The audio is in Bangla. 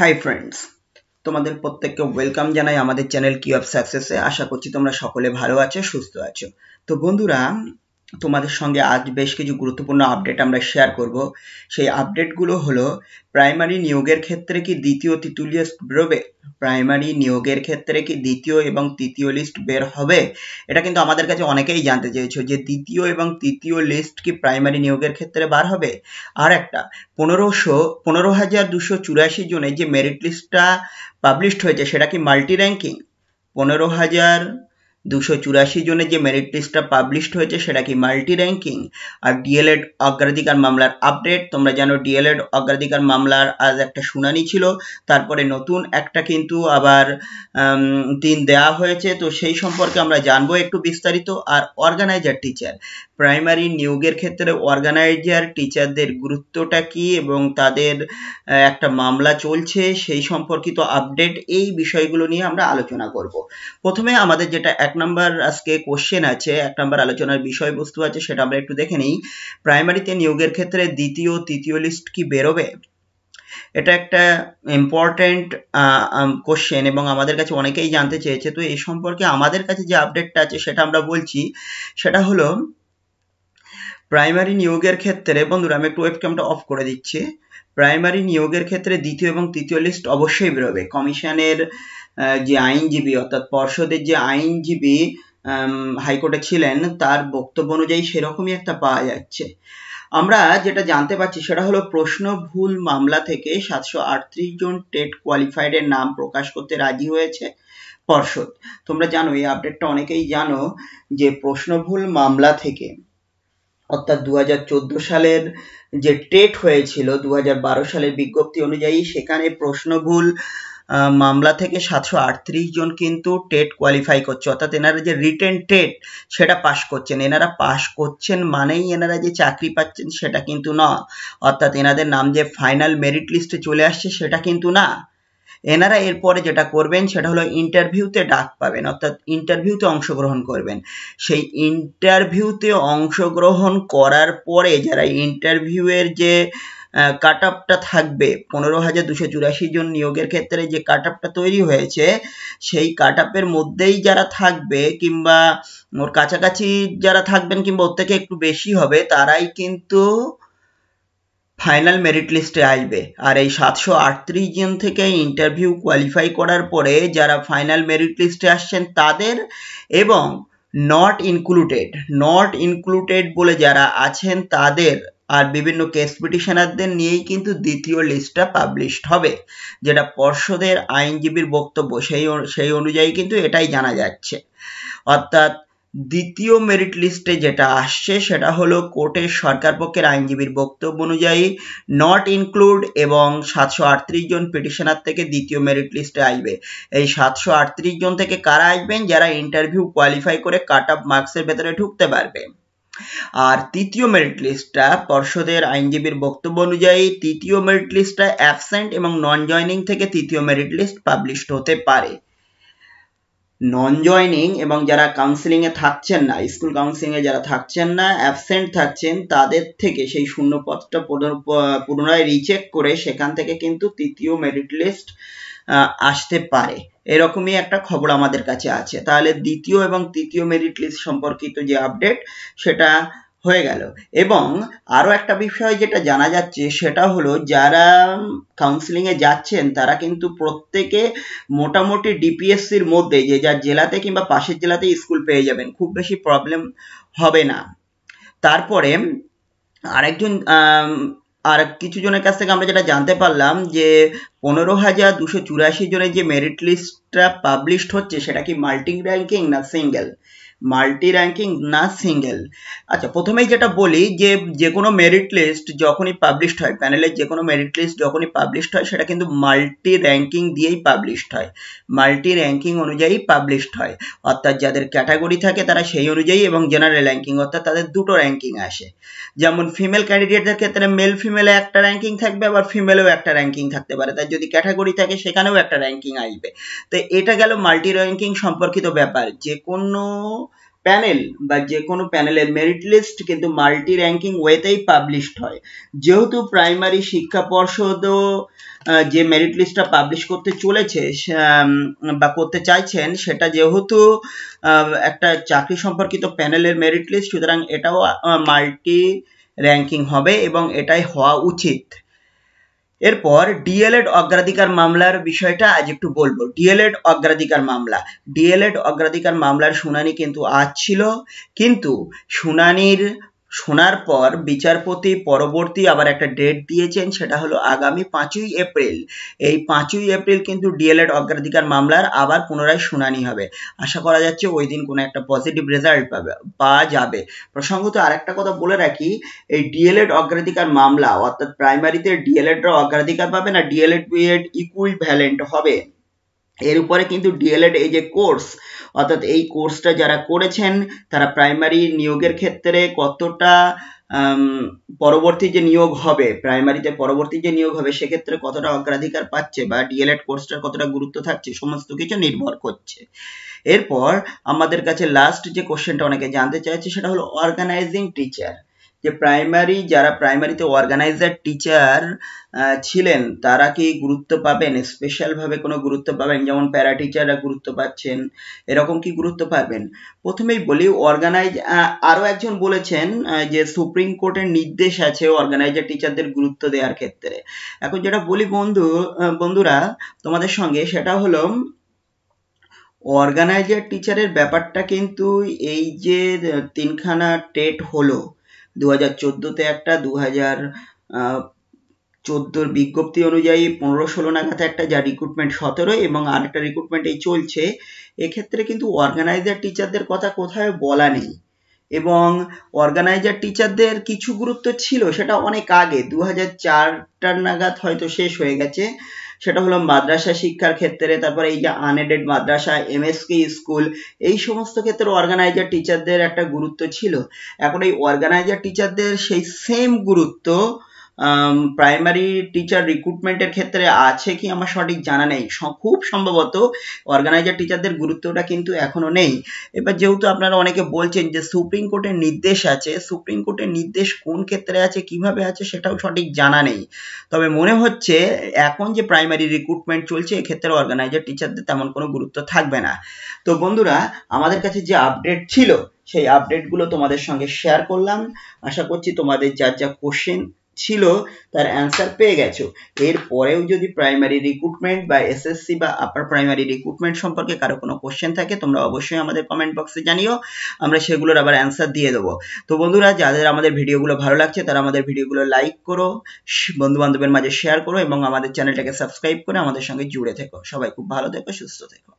হাই ফ্রেন্ডস তোমাদের প্রত্যেককে ওয়েলকাম জানাই আমাদের চ্যানেল কি অফ সাকসেসে আশা করছি তোমরা সকলে ভালো আছো সুস্থ আছো তো বন্ধুরা তোমাদের সঙ্গে আজ বেশ কিছু গুরুত্বপূর্ণ আপডেট আমরা শেয়ার করব সেই আপডেটগুলো হলো প্রাইমারি নিয়োগের ক্ষেত্রে কি দ্বিতীয় তৃতীয় লিস্ট বেরোবে প্রাইমারি নিয়োগের ক্ষেত্রে কি দ্বিতীয় এবং তৃতীয় লিস্ট বের হবে এটা কিন্তু আমাদের কাছে অনেকেই জানতে চেয়েছো যে দ্বিতীয় এবং তৃতীয় লিস্ট কি প্রাইমারি নিয়োগের ক্ষেত্রে বার হবে আর একটা পনেরোশো পনেরো হাজার দুশো চুরাশি জনের যে মেরিট লিস্টটা পাবলিশড হয়েছে সেটা কি মাল্টি র্যাঙ্কিং পনেরো হাজার দুশো চুরাশি জনের যে মেরিট লিস্টটা পাবলিশড হয়েছে সেটা কি মাল্টি র্যাঙ্কিং আর ডিএলএড অগ্রাধিকার মামলার আপডেট তোমরা জানো ডিএলএড অগ্রাধিকার মামলার আজ একটা শুনানি ছিল তারপরে নতুন একটা কিন্তু আবার দিন দেয়া হয়েছে তো সেই সম্পর্কে আমরা জানবো একটু বিস্তারিত আর অর্গানাইজার টিচার প্রাইমারি নিয়োগের ক্ষেত্রে অর্গানাইজার টিচারদের গুরুত্বটা কি এবং তাদের একটা মামলা চলছে সেই সম্পর্কিত আপডেট এই বিষয়গুলো নিয়ে আমরা আলোচনা করব প্রথমে আমাদের যেটা এক নম্বর আজকে কোশ্চেন আছে এক নম্বর আলোচনার বিষয়বস্তু আছে সেটা আমরা একটু দেখে নিই প্রাইমারিতে নিয়োগের ক্ষেত্রে দ্বিতীয় তৃতীয় লিস্ট কি বেরোবে এটা একটা ইম্পর্ট্যান্ট কোশ্চেন এবং আমাদের কাছে অনেকেই জানতে চেয়েছে তো এই সম্পর্কে আমাদের কাছে যে আপডেটটা আছে সেটা আমরা বলছি সেটা হলো প্রাইমারি নিয়োগের ক্ষেত্রে বন্ধুরা আমি একটু ওয়েবক্যামটা অফ করে দিচ্ছি প্রাইমারি নিয়োগের ক্ষেত্রে দ্বিতীয় এবং তৃতীয় লিস্ট অবশ্যই বেরোবে কমিশনের যে আইনজীবী অর্থাৎ পর্ষদের যে আইনজীবী হাইকোর্টে ছিলেন তার বক্তব্য অনুযায়ী সেরকমই একটা পাওয়া যাচ্ছে আমরা যেটা জানতে পারছি সেটা হলো প্রশ্ন ভুল মামলা থেকে সাতশো আটত্রিশ জন টেট কোয়ালিফাইড এর নাম প্রকাশ করতে রাজি হয়েছে পর্ষদ তোমরা জানো এই আপডেটটা অনেকেই জানো যে প্রশ্ন ভুল মামলা থেকে অর্থাৎ দু সালের যে টেট হয়েছিল দু সালের বিজ্ঞপ্তি অনুযায়ী সেখানে প্রশ্ন ভুল মামলা থেকে সাতশো আটত্রিশ জন কিন্তু টেট কোয়ালিফাই করছে অর্থাৎ এনারা যে রিটেন টেট সেটা পাশ করছেন এনারা পাশ করছেন মানেই এনারা যে চাকরি পাচ্ছেন সেটা কিন্তু না অর্থাৎ এনাদের নাম যে ফাইনাল মেরিট লিস্টে চলে আসছে সেটা কিন্তু না এনারা এরপরে যেটা করবেন সেটা হলো ইন্টারভিউতে ডাক পাবেন অর্থাৎ ইন্টারভিউতে অংশগ্রহণ করবেন সেই ইন্টারভিউতে অংশগ্রহণ করার পরে যারা ইন্টারভিউয়ের যে কাট আপটা থাকবে পনেরো হাজার দুশো চুরাশি জন নিয়োগের ক্ষেত্রে যে কাট আপটা তৈরি হয়েছে সেই কাট আপের মধ্যেই যারা থাকবে কিংবা ওর কাছাকাছি যারা থাকবেন কিংবা ওর থেকে একটু বেশি হবে তারাই কিন্তু ফাইনাল মেরিট লিস্টে আসবে আর এই সাতশো আটত্রিশ জন থেকে ইন্টারভিউ কোয়ালিফাই করার পরে যারা ফাইনাল মেরিট লিস্টে আসছেন তাদের এবং নট ইনক্লুডেড নট ইনক্লুডেড বলে যারা আছেন তাদের আর বিভিন্ন কেস পিটিশনারদের নিয়েই কিন্তু দ্বিতীয় লিস্টটা পাবলিশড হবে যেটা পর্ষদের আইনজীবীর বক্তব্য সেই সেই অনুযায়ী কিন্তু এটাই জানা যাচ্ছে অর্থাৎ দ্বিতীয় মেরিট লিস্টে যেটা আসছে সেটা হলো কোর্টের সরকার পক্ষের আইনজীবীর বক্তব্য অনুযায়ী নট ইনক্লুড এবং সাতশো আটত্রিশ জন পিটিশনার থেকে দ্বিতীয় মেরিট লিস্টে আসবে এই সাতশো আটত্রিশ জন থেকে কারা আসবেন যারা ইন্টারভিউ কোয়ালিফাই করে কাট আপ মার্কসের ভেতরে ঢুকতে পারবে আর তৃতীয় মেরিট লিস্টটা পর্ষদের আইনজীবীর বক্তব্য অনুযায়ী তৃতীয় মেরিট লিস্টটা অ্যাবসেন্ট এবং নন জয়নিং থেকে তৃতীয় মেরিট লিস্ট পাবলিশড হতে পারে নন জয়নিং এবং যারা কাউন্সিলিং এ থাকছেন না স্কুল কাউন্সিলিং এ যারা থাকছেন না অ্যাবসেন্ট থাকছেন তাদের থেকে সেই শূন্য পদটা পুনরায় রিচেক করে সেখান থেকে কিন্তু তৃতীয় মেরিট লিস্ট আসতে পারে এরকমই একটা খবর আমাদের কাছে আছে তাহলে দ্বিতীয় এবং তৃতীয় মেরিট লিস্ট সম্পর্কিত যে আপডেট সেটা হয়ে গেল এবং আরও একটা বিষয় যেটা জানা যাচ্ছে সেটা হলো যারা কাউন্সিলিংয়ে যাচ্ছেন তারা কিন্তু প্রত্যেকে মোটামুটি ডিপিএসসির মধ্যে যে যার জেলাতে কিংবা পাশের জেলাতে স্কুল পেয়ে যাবেন খুব বেশি প্রবলেম হবে না তারপরে আরেকজন আর কিছু জনের কাছ থেকে আমরা যেটা জানতে পারলাম যে পনেরো হাজার দুশো চুরাশি জনের যে মেরিট লিস্টটা পাবলিশড হচ্ছে সেটা কি মাল্টি র্যাঙ্কিং না সিঙ্গেল মাল্টি র্যাঙ্কিং না সিঙ্গেল আচ্ছা প্রথমেই যেটা বলি যে যে কোনো মেরিট লিস্ট যখনই পাবলিশড হয় প্যানেলের যে কোনো মেরিট লিস্ট যখনই পাবলিশড হয় সেটা কিন্তু মাল্টি র্যাঙ্কিং দিয়েই পাবলিশড হয় মাল্টি র্যাঙ্কিং অনুযায়ী পাবলিশড হয় অর্থাৎ যাদের ক্যাটাগরি থাকে তারা সেই অনুযায়ী এবং জেনারেল র্যাঙ্কিং অর্থাৎ তাদের দুটো র্যাঙ্কিং আসে যেমন ফিমেল ক্যান্ডিডেটদের ক্ষেত্রে মেল ফিমেলে একটা র্যাঙ্কিং থাকবে আবার ফিমেলেও একটা র্যাঙ্কিং থাকতে পারে তার যদি ক্যাটাগরি থাকে সেখানেও একটা র্যাঙ্কিং আসবে তো এটা গেল মাল্টি র্যাঙ্কিং সম্পর্কিত ব্যাপার যে কোনো প্যানেল বা যে কোনো প্যানেলের মেরিট লিস্ট কিন্তু মাল্টি র্যাঙ্কিং ওয়েতেই পাবলিশড হয় যেহেতু প্রাইমারি শিক্ষা পর্ষদও যে মেরিট লিস্টটা পাবলিশ করতে চলেছে বা করতে চাইছেন সেটা যেহেতু একটা চাকরি সম্পর্কিত প্যানেলের মেরিট লিস্ট সুতরাং এটাও মাল্টি র্যাঙ্কিং হবে এবং এটাই হওয়া উচিত এরপর ডিএলএড অগ্রাধিকার মামলার বিষয়টা আজ একটু বলবো ডিএলএড অগ্রাধিকার মামলা ডিএলএড অগ্রাধিকার মামলার শুনানি কিন্তু আজ ছিল কিন্তু শুনানির শোনার পর বিচারপতি পরবর্তী আবার একটা ডেট দিয়েছেন সেটা হলো আগামী পাঁচই এপ্রিল এই পাঁচই এপ্রিল কিন্তু ডিএলএড অগ্রাধিকার মামলার আবার পুনরায় শুনানি হবে আশা করা যাচ্ছে ওই দিন কোনো একটা পজিটিভ রেজাল্ট পাবে পাওয়া যাবে প্রসঙ্গত আরেকটা কথা বলে রাখি এই ডিএলএড অগ্রাধিকার মামলা অর্থাৎ প্রাইমারিতে ডিএলএডরা অগ্রাধিকার পাবে না ডিএলএড বিএড ইকুইভ্যালেন্ট হবে এর উপরে কিন্তু ডিএলএড এই যে কোর্স অর্থাৎ এই কোর্সটা যারা করেছেন তারা প্রাইমারি নিয়োগের ক্ষেত্রে কতটা পরবর্তী যে নিয়োগ হবে প্রাইমারিতে পরবর্তী যে নিয়োগ হবে সেক্ষেত্রে কতটা অগ্রাধিকার পাচ্ছে বা ডিএলএড কোর্সটার কতটা গুরুত্ব থাকছে সমস্ত কিছু নির্ভর করছে এরপর আমাদের কাছে লাস্ট যে কোশ্চেনটা অনেকে জানতে চাইছে সেটা হলো অর্গানাইজিং টিচার যে প্রাইমারি যারা প্রাইমারিতে অর্গানাইজার টিচার ছিলেন তারা কি গুরুত্ব পাবেন স্পেশালভাবে কোনো গুরুত্ব পাবেন যেমন প্যারা টিচাররা গুরুত্ব পাচ্ছেন এরকম কি গুরুত্ব পাবেন প্রথমেই বলি অর্গানাইজ আরও একজন বলেছেন যে সুপ্রিম কোর্টের নির্দেশ আছে অর্গানাইজার টিচারদের গুরুত্ব দেওয়ার ক্ষেত্রে এখন যেটা বলি বন্ধু বন্ধুরা তোমাদের সঙ্গে সেটা হলো অর্গানাইজার টিচারের ব্যাপারটা কিন্তু এই যে তিনখানা টেট হলো দু হাজার চোদ্দোতে একটা দু হাজার চোদ্দোর বিজ্ঞপ্তি অনুযায়ী পনেরো ষোলো নাগাদ একটা যা রিক্রুটমেন্ট সতেরো এবং আরেকটা রিক্রুটমেন্ট এই চলছে এক্ষেত্রে কিন্তু অর্গানাইজার টিচারদের কথা কোথায় বলা নেই এবং অর্গানাইজার টিচারদের কিছু গুরুত্ব ছিল সেটা অনেক আগে দু হাজার চারটার নাগাদ হয়তো শেষ হয়ে গেছে সেটা হলো মাদ্রাসা শিক্ষার ক্ষেত্রে তারপরে এই যে আনএডেড মাদ্রাসা এমএসকে স্কুল এই সমস্ত ক্ষেত্রে অর্গানাইজার টিচারদের একটা গুরুত্ব ছিল এখন এই অর্গানাইজার টিচারদের সেই সেম গুরুত্ব প্রাইমারি টিচার রিক্রুটমেন্টের ক্ষেত্রে আছে কি আমার সঠিক জানা নেই খুব সম্ভবত অর্গানাইজার টিচারদের গুরুত্বটা কিন্তু এখনো নেই এবার যেহেতু আপনারা অনেকে বলছেন যে সুপ্রিম কোর্টের নির্দেশ আছে সুপ্রিম কোর্টের নির্দেশ কোন ক্ষেত্রে আছে কিভাবে আছে সেটাও সঠিক জানা নেই তবে মনে হচ্ছে এখন যে প্রাইমারি রিক্রুটমেন্ট চলছে এক্ষেত্রে অর্গানাইজার টিচারদের তেমন কোনো গুরুত্ব থাকবে না তো বন্ধুরা আমাদের কাছে যে আপডেট ছিল সেই আপডেটগুলো তোমাদের সঙ্গে শেয়ার করলাম আশা করছি তোমাদের যার যা কোশ্চেন ছিল তার অ্যান্সার পেয়ে গেছো এর পরেও যদি প্রাইমারি রিক্রুটমেন্ট বা এসএসসি বা আপার প্রাইমারি রিক্রুটমেন্ট সম্পর্কে কারো কোনো কোশ্চেন থাকে তোমরা অবশ্যই আমাদের কমেন্ট বক্সে জানিও আমরা সেগুলোর আবার অ্যান্সার দিয়ে দেবো তো বন্ধুরা যাদের আমাদের ভিডিওগুলো ভালো লাগছে তারা আমাদের ভিডিওগুলো লাইক করো বন্ধু বান্ধবের মাঝে শেয়ার করো এবং আমাদের চ্যানেলটাকে সাবস্ক্রাইব করে আমাদের সঙ্গে জুড়ে থেকো সবাই খুব ভালো থেকো সুস্থ থেকো